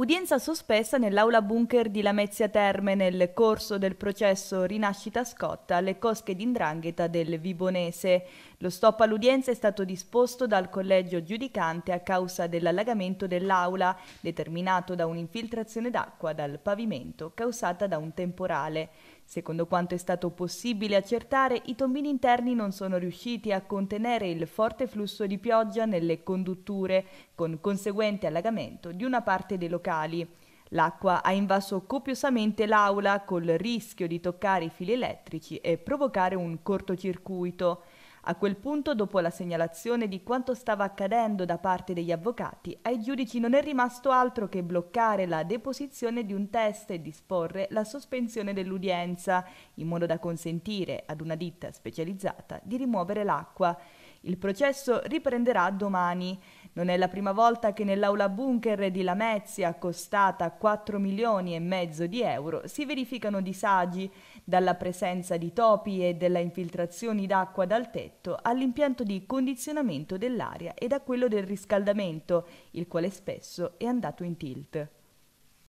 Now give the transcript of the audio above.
Udienza sospesa nell'aula bunker di Lamezia Terme nel corso del processo Rinascita Scotta alle cosche d'indrangheta del Vibonese. Lo stop all'udienza è stato disposto dal collegio giudicante a causa dell'allagamento dell'aula, determinato da un'infiltrazione d'acqua dal pavimento causata da un temporale. Secondo quanto è stato possibile accertare, i tombini interni non sono riusciti a contenere il forte flusso di pioggia nelle condutture, con conseguente allagamento di una parte dei locali. L'acqua ha invaso copiosamente l'aula col rischio di toccare i fili elettrici e provocare un cortocircuito. A quel punto, dopo la segnalazione di quanto stava accadendo da parte degli avvocati, ai giudici non è rimasto altro che bloccare la deposizione di un test e disporre la sospensione dell'udienza, in modo da consentire ad una ditta specializzata di rimuovere l'acqua. Il processo riprenderà domani. Non è la prima volta che nell'aula bunker di Lamezia, costata 4 milioni e mezzo di euro, si verificano disagi, dalla presenza di topi e della infiltrazione d'acqua dal tetto all'impianto di condizionamento dell'aria e da quello del riscaldamento, il quale spesso è andato in tilt.